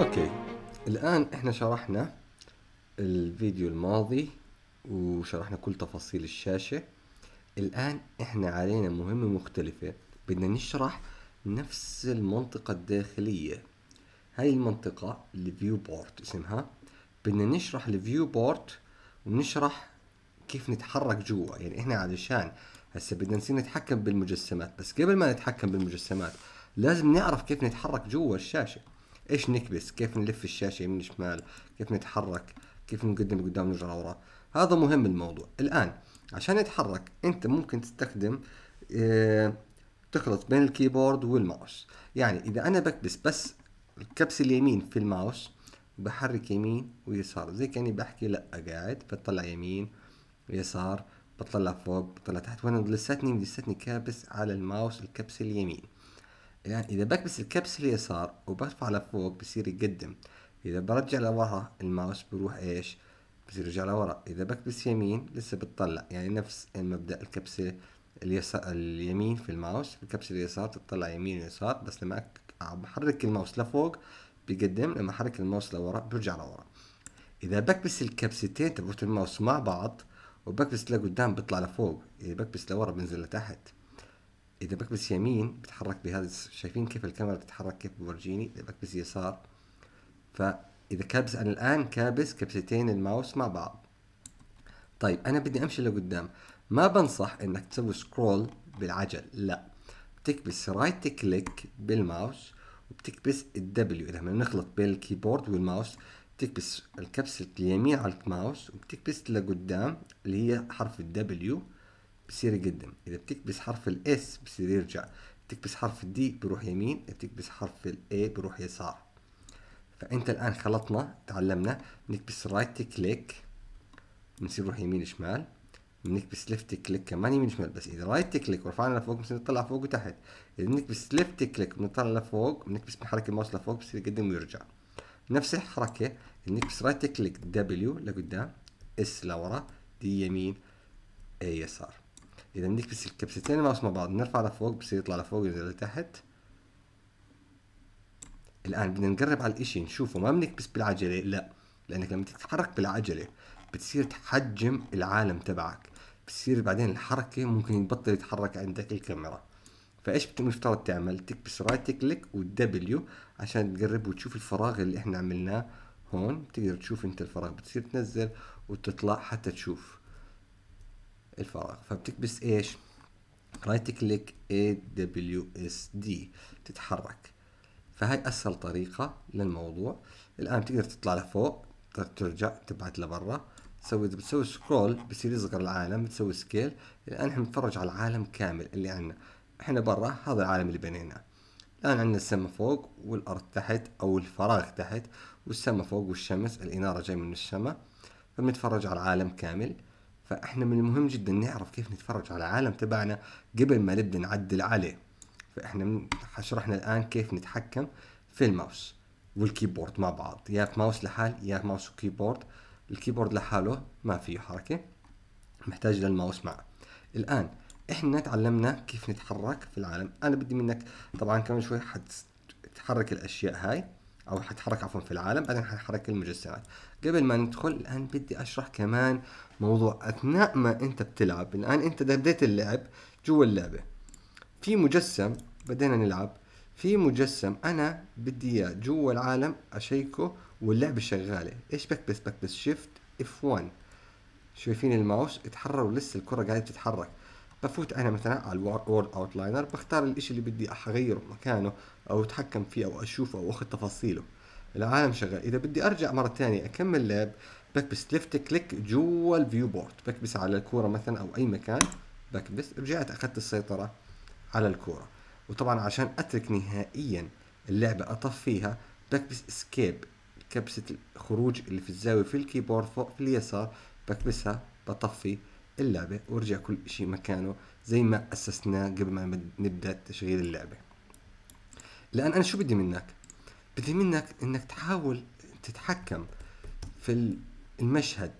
اوكي الان احنا شرحنا الفيديو الماضي وشرحنا كل تفاصيل الشاشة الان احنا علينا مهمة مختلفة بدنا نشرح نفس المنطقة الداخلية هاي المنطقة الفيو بورت اسمها بدنا نشرح الفيو بورت ونشرح كيف نتحرك جوا يعني احنا علشان هسه بدنا نصير نتحكم بالمجسمات بس قبل ما نتحكم بالمجسمات لازم نعرف كيف نتحرك جوا الشاشه ايش نكبس كيف نلف الشاشه يمين شمال كيف نتحرك كيف نقدم قدام نجرى ورا هذا مهم الموضوع الان عشان نتحرك انت ممكن تستخدم اه تخلط بين الكيبورد والماوس يعني اذا انا بكبس بس الكبس اليمين في الماوس بحرك يمين ويسار زي كاني بحكي لا قاعد بتطلع يمين ويسار بطلع فوق بطلع تحت وانا لساتني لساتني كابس على الماوس الكبس اليمين يعني اذا بكبس الكبس اليسار وبرفع لفوق بصير يقدم اذا برجع لورا الماوس بروح ايش بصير يرجع لورا اذا بكبس يمين لسه بتطلع يعني نفس المبدا الكبس اليسار اليمين في الماوس في الكبس اليسار تطلع يمين ويسار بس لما بحرك الماوس لفوق بيقدم لما حرك الماوس لورا برجع لورا اذا بكبس الكبستين تبعت الماوس مع بعض وبكبس لقدام بطلع لفوق اذا بكبس لورا بنزل لتحت اذا بكبس يمين بتحرك بهذا شايفين كيف الكاميرا بتتحرك كيف بورجيني اذا بكبس يسار فاذا كابس انا الان كابس كبستين الماوس مع بعض طيب انا بدي امشي لقدام ما بنصح انك تسوي سكرول بالعجل لا بتكبس رايت كليك بالماوس وبتكبس الدبليو اذا بدنا نخلط بين الكيبورد والماوس بتكبس الكبسة اليمين على الماوس وبتكبس لقدام اللي هي حرف الدبليو بصير يقدم إذا بتكبس حرف الاس بصير يرجع بتكبس حرف الدي بروح يمين بتكبس حرف الاي بروح يسار فأنت الآن خلطنا تعلمنا بنكبس رايت كليك بنصير نروح يمين شمال بنكبس ليفت كليك كمان يمين شمال بس اذا رايت كليك ورفعنا لفوق بصير نطلع فوق وتحت اذا بنكبس ليفت كليك بنطلع لفوق بنكبس بنحرك الماوس لفوق بصير يقدم ويرجع نفس الحركه النكست رايت كليك دبليو لقدام اس لورا دي يمين اي يسار اذا بنكبس الكبستين الماوس مع بعض نرفع لفوق بصير يطلع لفوق ينزل لتحت الان بدنا نقرب على الاشي نشوفه ما بنكبس بالعجله لا لانك لما تتحرك بالعجله بتصير تحجم العالم تبعك بتصير بعدين الحركه ممكن يبطل يتحرك عندك الكاميرا فايش المفترض تعمل تكبس رايت كليك ودبليو عشان تقرب وتشوف الفراغ اللي احنا عملناه هون بتقدر تشوف انت الفراغ بتصير تنزل وتطلع حتى تشوف الفراغ فبتكبس ايش رايت كليك اي دبليو اس دي تتحرك فهي اسهل طريقه للموضوع الان بتقدر تطلع لفوق ترجع تبعت لبرا تسوي اذا بتسوي سكرول بصير يصغر العالم بتسوي سكيل الان احنا بنتفرج على العالم كامل اللي عندنا احنا برا هذا العالم اللي بنيناه الآن عندنا السما فوق والأرض تحت أو الفراغ تحت والسما فوق والشمس الإنارة جاي من السما فبنتفرج على العالم كامل فإحنا من المهم جدا نعرف كيف نتفرج على العالم تبعنا قبل ما نبدأ نعدل عليه فإحنا شرحنا الآن كيف نتحكم في الماوس والكيبورد مع بعض يا ماوس لحال يا ماوس وكيبورد الكيبورد لحاله ما فيه حركة محتاج للماوس معه الآن احنا تعلمنا كيف نتحرك في العالم انا بدي منك طبعا كمان شوي حتتحرك الاشياء هاي او حتحرك عفوا في العالم بعدين حنحرك المجسمات قبل ما ندخل الان بدي اشرح كمان موضوع اثناء ما انت بتلعب الان انت بديت اللعب جوا اللعبه في مجسم بدينا نلعب في مجسم انا بدي اياه جوا العالم اشيكه واللعبه شغاله ايش بكبس بكبس شيفت اف 1 شايفين الماوس اتحرر ولسه الكره قاعده تتحرك بفوت انا مثلا على الورد وورد اوتلاينر بختار الاشي اللي بدي اغيره مكانه او اتحكم فيه او اشوفه او اخذ تفاصيله العالم شغال اذا بدي ارجع مرة ثانية اكمل لاب بكبس ليفت كليك جوا الفيو بورد بكبس على الكورة مثلا او اي مكان بكبس رجعت اخذت السيطرة على الكورة وطبعا عشان اترك نهائيا اللعبة اطفيها بكبس اسكيب كبسة الخروج اللي في الزاوية في الكيبورد فوق في اليسار بكبسها بطفي اللعبة ورجع كل شيء مكانه زي ما أسسناه قبل ما نبدأ تشغيل اللعبة لأن أنا شو بدي منك؟ بدي منك إنك تحاول تتحكم في المشهد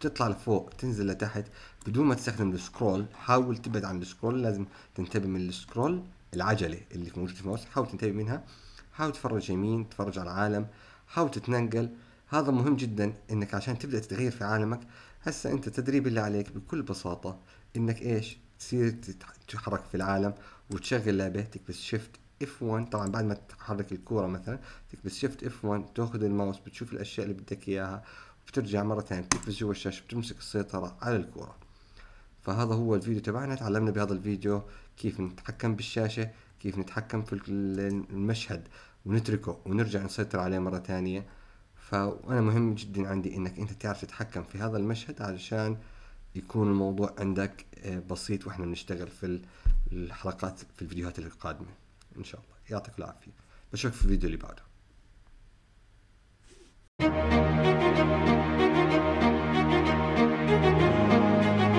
تطلع لفوق تنزل لتحت بدون ما تستخدم السكرول حاول تبعد عن السكرول لازم تنتبه من السكرول العجله اللي موجوده في الماوس حاول تنتبه منها حاول تتفرج يمين تتفرج على العالم حاول تتنقل هذا مهم جدا انك عشان تبدا تتغير في عالمك هسا انت تدريب اللي عليك بكل بساطه انك ايش تصير تتحرك في العالم وتشغل لعبه تكبس شيفت اف 1 طبعا بعد ما تحرك الكوره مثلا تكبس شيفت اف 1 تاخذ الماوس بتشوف الاشياء اللي بدك اياها بترجع مره ثانيه بتكبس جوا الشاشه بتمسك السيطره على الكوره فهذا هو الفيديو تبعنا تعلمنا بهذا الفيديو كيف نتحكم بالشاشه كيف نتحكم في المشهد ونتركه ونرجع نسيطر عليه مره ثانيه فأنا مهم جدا عندي أنك أنت تعرف تتحكم في هذا المشهد علشان يكون الموضوع عندك آه، بسيط وإحنا بنشتغل في الحلقات في الفيديوهات القادمة إن شاء الله يعطيك العافية بشوفك في الفيديو اللي بعده